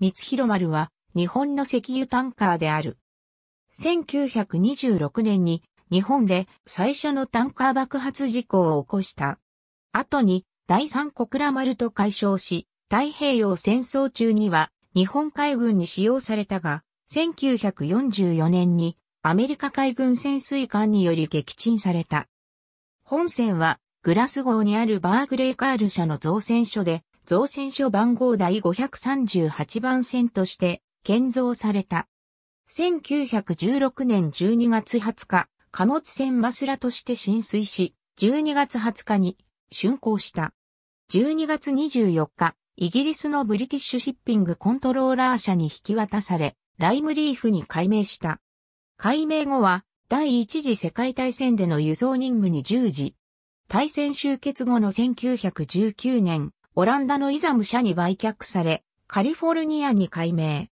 光広丸は日本の石油タンカーである。1926年に日本で最初のタンカー爆発事故を起こした。後に第三小倉丸と解消し、太平洋戦争中には日本海軍に使用されたが、1944年にアメリカ海軍潜水艦により撃沈された。本船はグラス号にあるバーグレイカール社の造船所で造船所番号第538番線として建造された。1916年12月20日、貨物船マスラとして浸水し、12月20日に竣工した。12月24日、イギリスのブリティッシュシッピングコントローラー社に引き渡され、ライムリーフに改名した。改名後は、第一次世界大戦での輸送任務に従事。大戦終結後の1919年、オランダのイザム社に売却され、カリフォルニアに改名。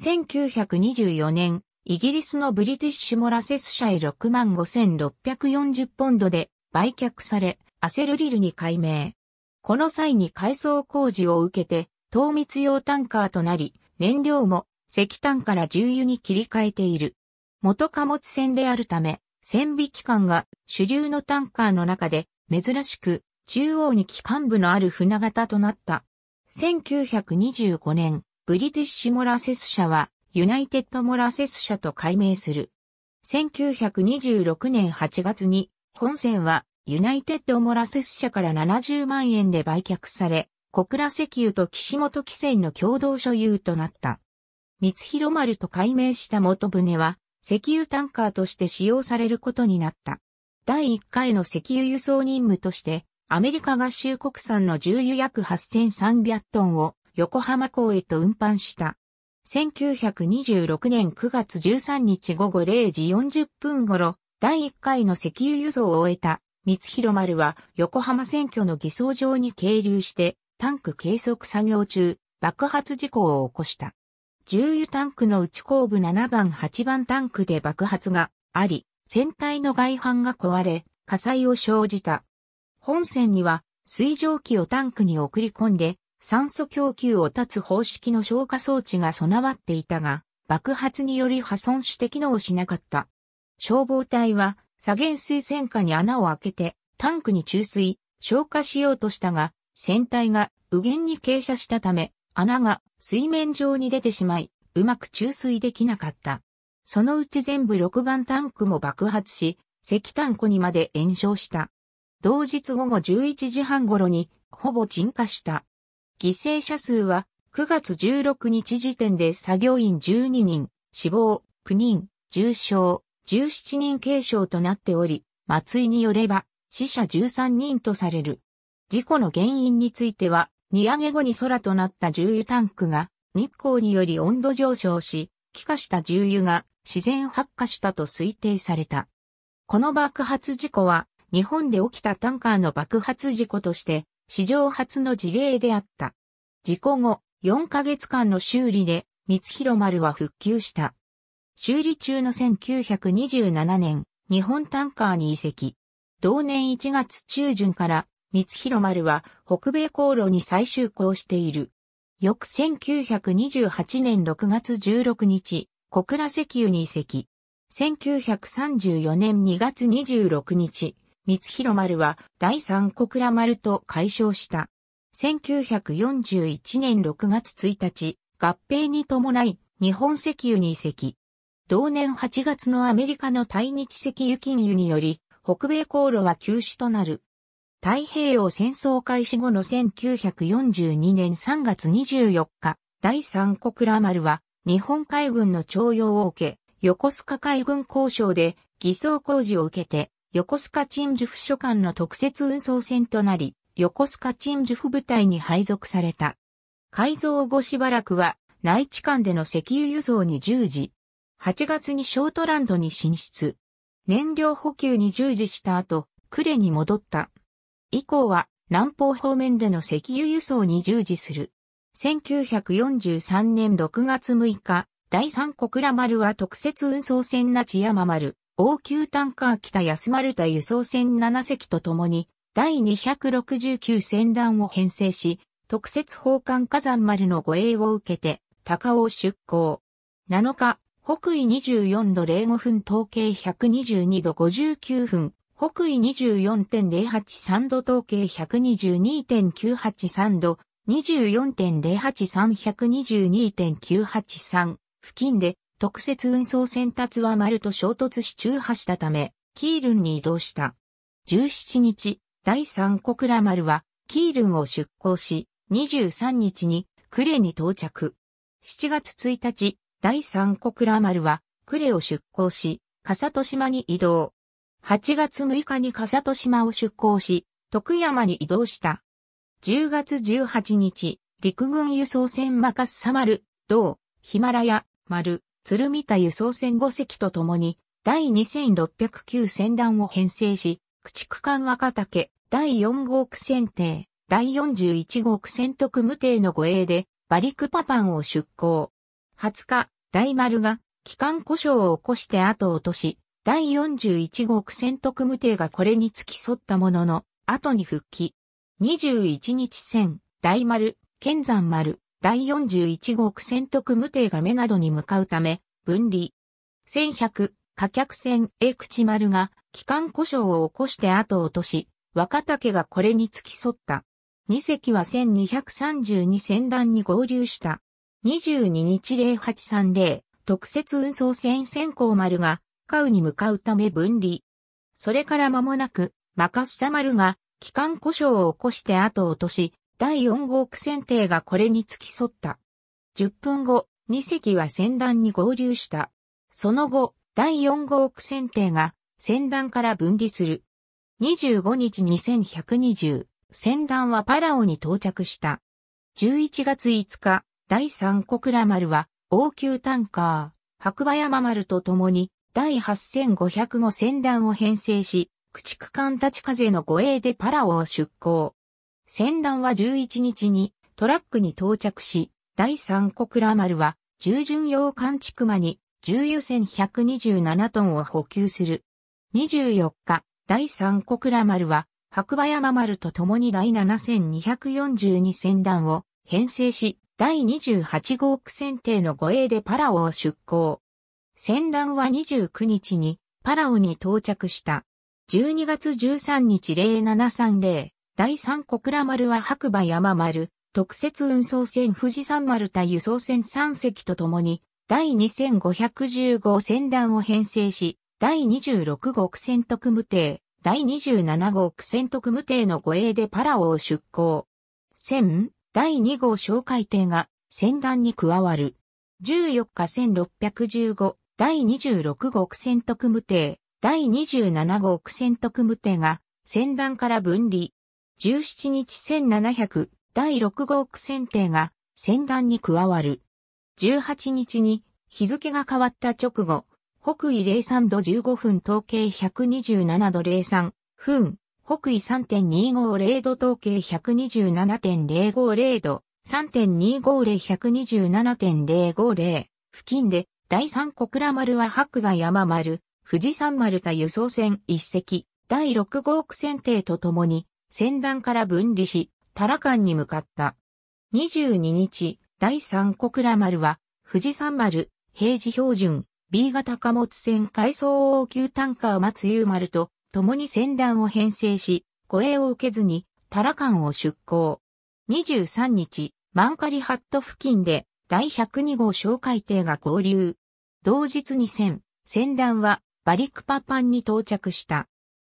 1924年、イギリスのブリティッシュモラセス社へ65,640ポンドで売却され、アセルリルに改名。この際に改装工事を受けて、糖密用タンカーとなり、燃料も石炭から重油に切り替えている。元貨物船であるため、線引機関が主流のタンカーの中で珍しく中央に機関部のある船型となった。1925年、ブリティッシュモラセス社は、ユナイテッドモラセス社と改名する。1926年8月に、本船は、ユナイテッドモラセス社から70万円で売却され、小倉石油と岸本汽船の共同所有となった。三広丸と改名した元船は、石油タンカーとして使用されることになった。第1回の石油輸送任務として、アメリカ合衆国産の重油約8300トンを横浜港へと運搬した。1926年9月13日午後0時40分頃、第1回の石油輸送を終えた、三広丸は横浜選挙の偽装場に係留して、タンク計測作業中、爆発事故を起こした。重油タンクの内後部7番8番タンクで爆発があり、船体の外板が壊れ、火災を生じた。本船には水蒸気をタンクに送り込んで酸素供給を断つ方式の消火装置が備わっていたが、爆発により破損して機能しなかった。消防隊は左舷水栓下に穴を開けてタンクに注水、消火しようとしたが、船体が右舷に傾斜したため、穴が水面上に出てしまい、うまく注水できなかった。そのうち全部6番タンクも爆発し、石炭庫にまで炎症した。同日午後11時半頃に、ほぼ鎮火した。犠牲者数は、9月16日時点で作業員12人、死亡、9人、重傷、17人軽傷となっており、松井によれば、死者13人とされる。事故の原因については、荷上げ後に空となった重油タンクが、日光により温度上昇し、気化した重油が自然発火したと推定された。この爆発事故は、日本で起きたタンカーの爆発事故として、史上初の事例であった。事故後、4ヶ月間の修理で、三広丸は復旧した。修理中の1927年、日本タンカーに移籍。同年1月中旬から、三広丸は北米航路に再就航している。翌1928年6月16日、小倉石油に移籍。1934年2月26日、光広丸は第三小倉丸と解消した。1941年6月1日、合併に伴い日本石油に移籍。同年8月のアメリカの対日石油金油により、北米航路は休止となる。太平洋戦争開始後の1942年3月24日、第三小倉丸は日本海軍の徴用を受け、横須賀海軍交渉で偽装工事を受けて横須賀鎮守府所管の特設運送船となり、横須賀鎮守府部隊に配属された。改造後しばらくは、内地間での石油輸送に従事。8月にショートランドに進出。燃料補給に従事した後、呉に戻った。以降は、南方方面での石油輸送に従事する。1943年6月6日、第三小倉丸は特設運送船那智山丸。応急タンカー北安丸太輸送船7隻と共に、第269船団を編成し、特設砲艦火山丸の護衛を受けて、高尾出港。7日、北緯24度05分統計122度59分、北緯24.083度統計122.983度、24.083、122.983付近で特設運送船達は丸と衝突し中破したため、キールンに移動した。17日、第三小倉丸は、キールンを出港し、23日に、クレに到着。7月1日、第三小倉丸は、クレを出港し、笠戸島に移動。8月6日に笠戸島を出港し、徳山に移動した。10月18日、陸軍輸送船マカッサ丸、同、ヒマラヤ、丸、鶴見田輸送船5隻とともに、第2609船団を編成し、駆逐艦若竹、第4号区船艇、第41号区船特務艇の護衛で、バリクパパンを出港。20日、大丸が、機関故障を起こして後を落とし、第41号区船特務艇がこれに付き添ったものの、後に復帰。21日船、大丸、剣山丸、第41号区船特無艇が目などに向かうため、分離。1100、貨客船 A 口丸が、機関故障を起こして後を落とし、若竹がこれに付き添った。2隻は1232船団に合流した。22日0830、特設運送船先行丸が、カウに向かうため分離。それから間もなく、マカッサ丸が、機関故障を起こして後を落とし、第4号区選定がこれに付き添った。10分後、2隻は船団に合流した。その後、第4号区船定が船団から分離する。25日2120、船団はパラオに到着した。11月5日、第3小倉丸は、王宮タンカー、白馬山丸と共に、第8505船団を編成し、駆逐艦立ち風の護衛でパラオを出港。船団は11日にトラックに到着し、第3小倉丸は従順用艦畜間に重油船127トンを補給する。24日、第3小倉丸は白馬山丸と共に第7242船団を編成し、第28号区船艇の護衛でパラオを出港。船団は29日にパラオに到着した。12月13日0730第3小倉丸は白馬山丸、特設運送船富士山丸対輸送船3隻とともに、第2 5 1 5船団を編成し、第26号区船特務艇、第27号区船特務艇の護衛でパラオを出港。船、第2号哨戒艇が船団に加わる。14日1615、第26号区船特務艇、第27号区船特務艇が船団から分離。17日1700第6号区選定が戦団に加わる。18日に日付が変わった直後、北緯03度15分統計127度03分、北緯3.250度統計127.050度、3.250127.050付近で第3小倉丸は白馬山丸、富士山丸田輸送船一隻、第6号区選定とともに戦団から分離し、タラカンに向かった。22日、第3小倉丸は、富士山丸、平時標準、B 型貨物船海藻応急タンカー松雄丸と、共に船団を編成し、護衛を受けずに、タラカンを出港。23日、マンカリハット付近で、第102号哨戒艇が合流。同日に船、船団は、バリクパパンに到着した。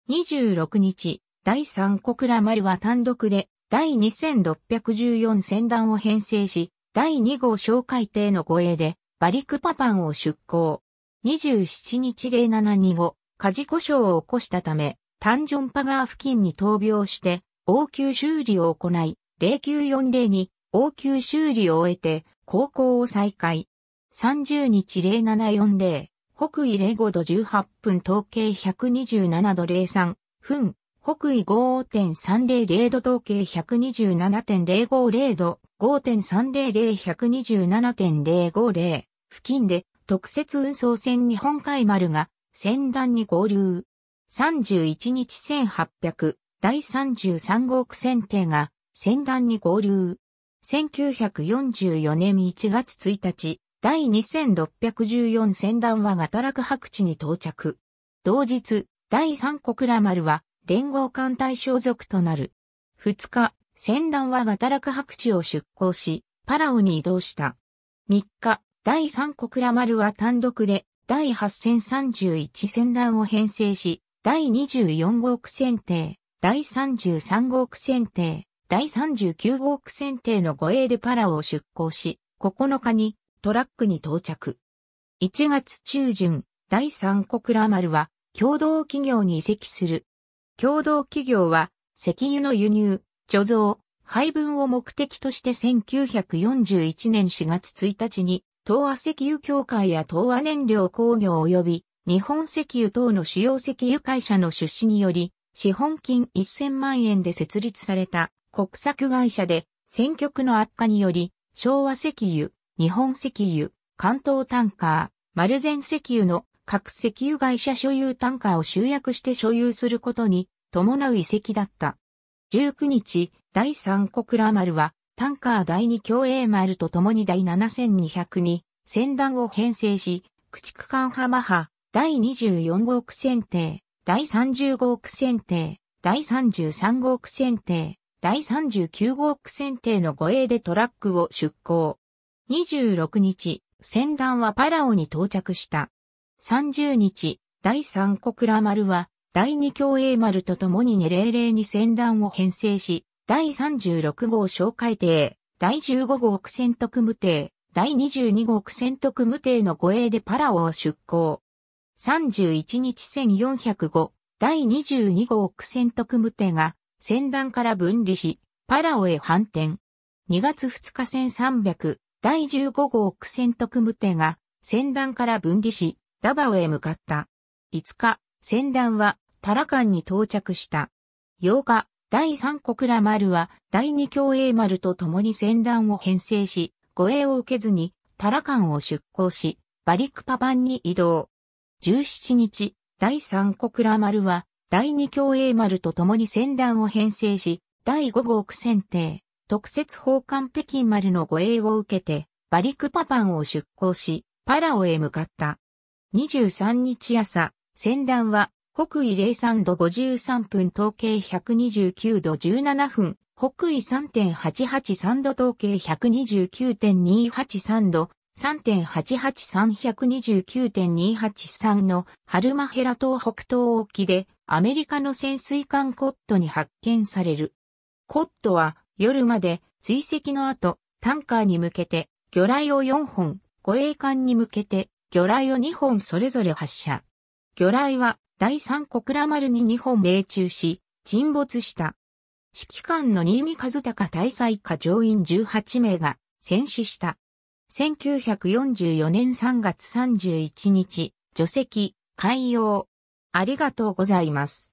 26日、第3小倉丸は単独で第2614船団を編成し、第2号小海艇の護衛でバリクパパンを出港。27日0725、火事故障を起こしたため、タンジョンパガー付近に闘病して、応急修理を行い、0940に応急修理を終えて、航行を再開。30日0740、北緯05度18分統計127度03分、北緯5.300度統計127.050度、5.300-127.050付近で特設運送船日本海丸が船団に合流。31日1800第33号区船艇が船団に合流。1944年1月1日、第2614船団はガタラク白地に到着。同日、第3小倉丸は連合艦隊所属となる。2日、船団はガタラク白地を出港し、パラオに移動した。3日、第3小倉丸は単独で第8031船団を編成し、第24号区船艇、第33号区船艇、第39号区船艇の護衛でパラオを出港し、9日にトラックに到着。1月中旬、第3小倉丸は共同企業に移籍する共同企業は石油の輸入、貯蔵、配分を目的として1941年4月1日に東亜石油協会や東亜燃料工業及び日本石油等の主要石油会社の出資により資本金1000万円で設立された国策会社で挙区の悪化により昭和石油、日本石油、関東タンカー、丸善石油の各石油会社所有タンカーを集約して所有することに伴う遺跡だった。19日、第3小倉丸は、タンカー第2共栄丸と共に第7200に船団を編成し、駆逐艦浜波、第24号区船艇、第30号区船艇、第33号区船艇、第39号区船艇の護衛でトラックを出港。26日、船団はパラオに到着した。30日、第3小倉丸は、第2共栄丸と共に200に戦団を編成し、第36号小海艇、第15号苦戦特務艇、第22号苦戦特務艇の護衛でパラオを出港。31日1405、第22号苦戦特務艇が、戦団から分離し、パラオへ反転。2月2日1300、第15号苦戦特務艇が、戦団から分離し、ダバオへ向かった。5日、船団はタラカンに到着した。8日、第3小倉丸は第2共栄丸と共に船団を編成し、護衛を受けずにタラカンを出港し、バリクパパンに移動。17日、第3小倉丸は第2共栄丸と共に船団を編成し、第5号区選定、特設奉還北京丸の護衛を受けて、バリクパパンを出港し、パラオへ向かった。23日朝、船団は北緯03度53分統計129度17分、北緯3.883度統計129.283度、3.88329.283のハルマヘラ島北東沖でアメリカの潜水艦コットに発見される。コットは夜まで追跡の後、タンカーに向けて魚雷を4本、護衛艦に向けて魚雷を2本それぞれ発射。魚雷は第三小倉丸に2本命中し、沈没した。指揮官の新見和孝大佐以下乗員18名が戦死した。1944年3月31日、除籍、海洋。ありがとうございます。